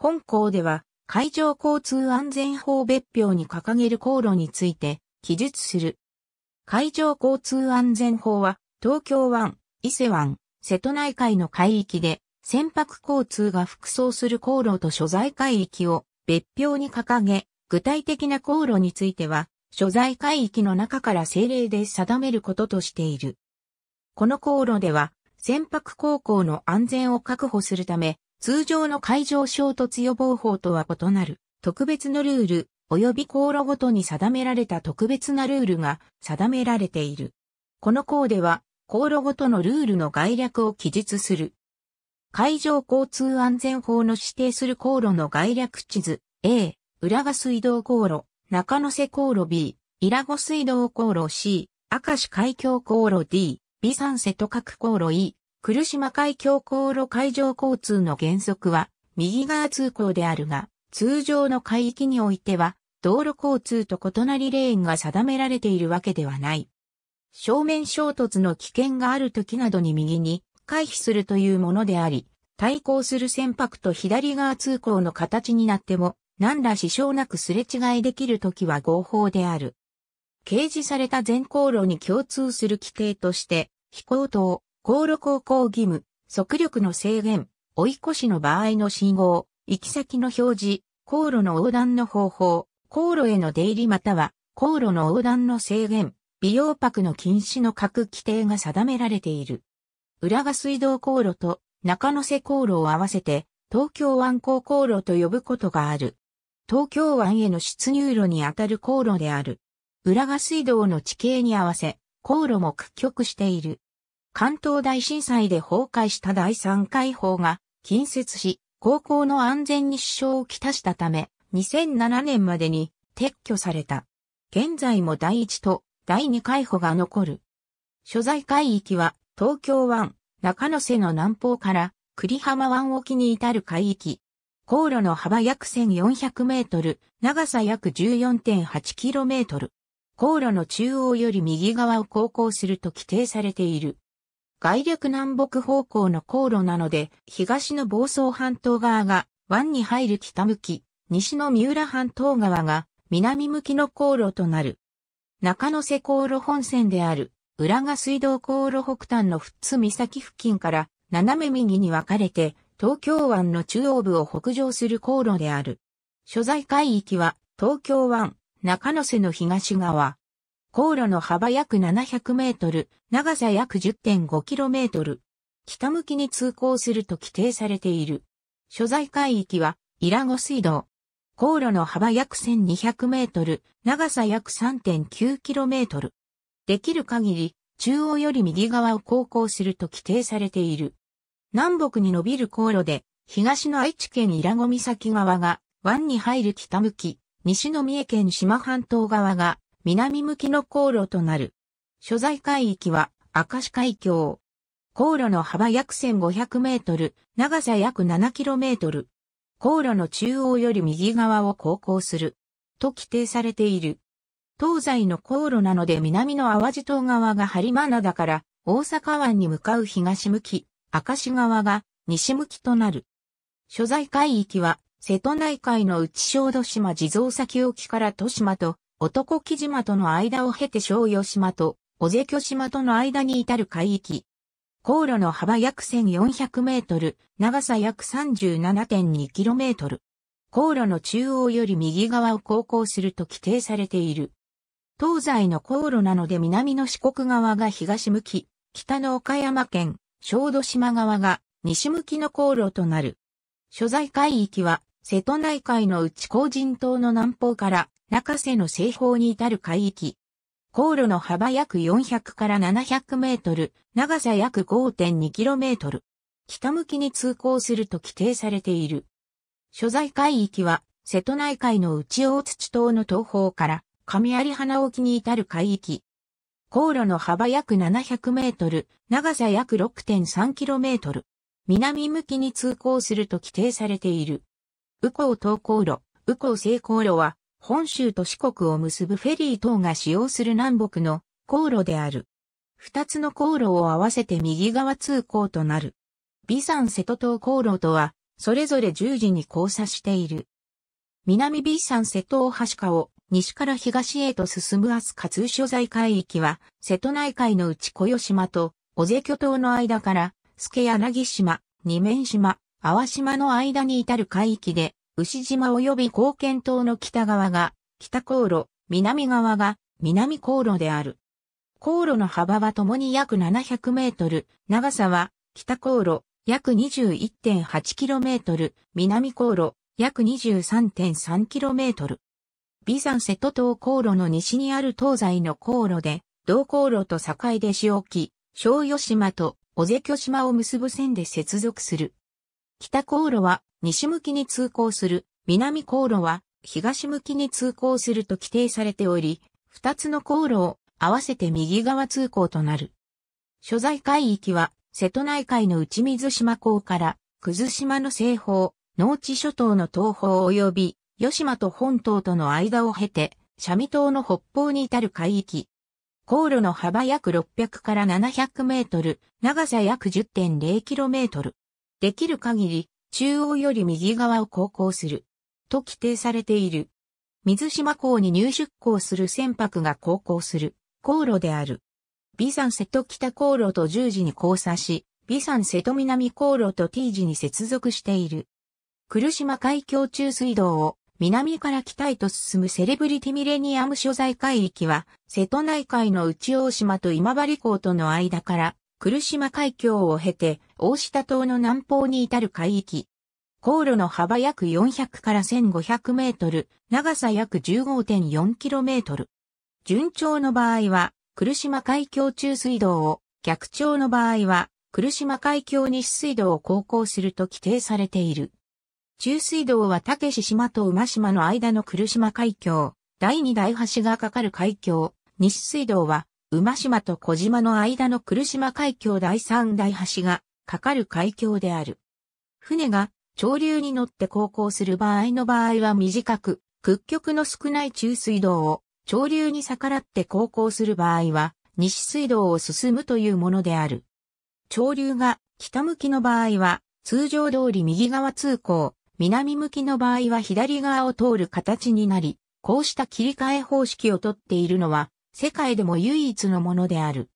本校では、海上交通安全法別表に掲げる航路について記述する。海上交通安全法は、東京湾、伊勢湾、瀬戸内海の海域で、船舶交通が服装する航路と所在海域を別表に掲げ、具体的な航路については、所在海域の中から政令で定めることとしている。この航路では、船舶航行の安全を確保するため、通常の海上衝突予防法とは異なる特別のルール及び航路ごとに定められた特別なルールが定められている。この項では航路ごとのルールの概略を記述する。海上交通安全法の指定する航路の概略地図 A、浦賀水道航路、中野瀬航路 B、伊良湖水道航路 C、明石海峡航路 D、美山瀬都各航路 E、来島海峡航路海上交通の原則は、右側通行であるが、通常の海域においては、道路交通と異なりレーンが定められているわけではない。正面衝突の危険がある時などに右に回避するというものであり、対抗する船舶と左側通行の形になっても、何ら支障なくすれ違いできる時は合法である。掲示された全航路に共通する規定として、飛行等、航路航行義務、速力の制限、追い越しの場合の信号、行き先の表示、航路の横断の方法、航路への出入りまたは航路の横断の制限、美容泊の禁止の各規定が定められている。浦賀水道航路と中野瀬航路を合わせて東京湾港航路と呼ぶことがある。東京湾への出入路にあたる航路である。浦賀水道の地形に合わせ、航路も屈曲している。関東大震災で崩壊した第3回砲が近接し、高校の安全に支障をきたしたため、2007年までに撤去された。現在も第1と第2回砲が残る。所在海域は東京湾、中野瀬の南方から栗浜湾沖に至る海域。航路の幅約1400メートル、長さ約14.8キロメートル。航路の中央より右側を航行すると規定されている。外略南北方向の航路なので、東の房総半島側が湾に入る北向き、西の三浦半島側が南向きの航路となる。中野瀬航路本線である、浦賀水道航路北端の富津岬付近から斜め右に分かれて、東京湾の中央部を北上する航路である。所在海域は東京湾、中野瀬の東側、航路の幅約700メートル、長さ約10.5キロメートル。北向きに通行すると規定されている。所在海域は、イラゴ水道。航路の幅約1200メートル、長さ約3.9キロメートル。できる限り、中央より右側を航行すると規定されている。南北に伸びる航路で、東の愛知県イラゴ岬側が、湾に入る北向き、西の三重県島半島側が、南向きの航路となる。所在海域は明石海峡。航路の幅約1500メートル、長さ約7キロメートル。航路の中央より右側を航行する。と規定されている。東西の航路なので南の淡路島側が播磨だから大阪湾に向かう東向き、明石側が西向きとなる。所在海域は瀬戸内海の内小豆島地蔵先沖から豊島と男木島との間を経て小与島と小瀬巨島との間に至る海域。航路の幅約1400メートル、長さ約3 7 2トル。航路の中央より右側を航行すると規定されている。東西の航路なので南の四国側が東向き、北の岡山県、小豆島側が西向きの航路となる。所在海域は瀬戸内海の内工人島の南方から中瀬の西方に至る海域。航路の幅約400から700メートル、長さ約5.2キロメートル。北向きに通行すると規定されている。所在海域は、瀬戸内海の内大土島の東方から、上有花沖に至る海域。航路の幅約700メートル、長さ約6.3キロメートル。南向きに通行すると規定されている。右港東航路、右港西航路は、本州と四国を結ぶフェリー等が使用する南北の航路である。二つの航路を合わせて右側通行となる。美山瀬戸島航路とは、それぞれ十字に交差している。南美山瀬戸大橋下を西から東へと進む明日通所在海域は、瀬戸内海の内小与島と、尾瀬巨島の間から、助柳島、二面島、淡島の間に至る海域で、牛島及び貢献島の北側が北航路、南側が南航路である。航路の幅は共に約700メートル、長さは北航路約2 1 8トル、南航路約2 3 3トル。ビザン瀬戸島航路の西にある東西の航路で、同航路と境で市き、小与島と小瀬巨島を結ぶ線で接続する。北航路は西向きに通行する南航路は東向きに通行すると規定されており、二つの航路を合わせて右側通行となる。所在海域は瀬戸内海の内水島港から葛島の西方、農地諸島の東方及び吉島と本島との間を経て、シャミ島の北方に至る海域。航路の幅約600から700メートル、長さ約10.0キロメートル。できる限り、中央より右側を航行する。と規定されている。水島港に入出港する船舶が航行する航路である。美山瀬戸北航路と十字に交差し、美山瀬戸南航路と T 字に接続している。来島海峡中水道を南から北へと進むセレブリティミレニアム所在海域は、瀬戸内海の内大島と今治港との間から来島海峡を経て、大下島の南方に至る海域。航路の幅約400から1500メートル、長さ約15.4キロメートル。順調の場合は、来島海峡中水道を、逆調の場合は、来島海峡西水道を航行すると規定されている。中水道は竹志島と馬島の間の来島海峡、第二大橋がかかる海峡、西水道は馬島と小島の間の来島海峡第三大橋がかかる海峡である。船が潮流に乗って航行する場合の場合は短く、屈曲の少ない中水道を潮流に逆らって航行する場合は西水道を進むというものである。潮流が北向きの場合は通常通り右側通行、南向きの場合は左側を通る形になり、こうした切り替え方式をとっているのは世界でも唯一のものである。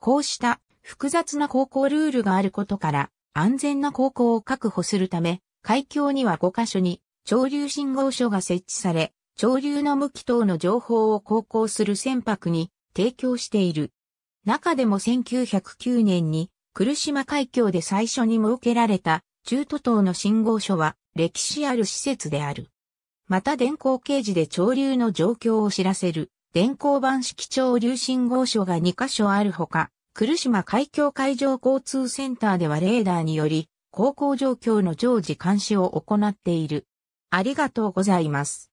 こうした複雑な航行ルールがあることから、安全な航行を確保するため、海峡には5カ所に潮流信号所が設置され、潮流の向き等の情報を航行する船舶に提供している。中でも1909年に来島海峡で最初に設けられた中途島の信号所は歴史ある施設である。また電光掲示で潮流の状況を知らせる電光板式潮流信号所が2カ所あるほか、来島海峡海上交通センターではレーダーにより、航行状況の常時監視を行っている。ありがとうございます。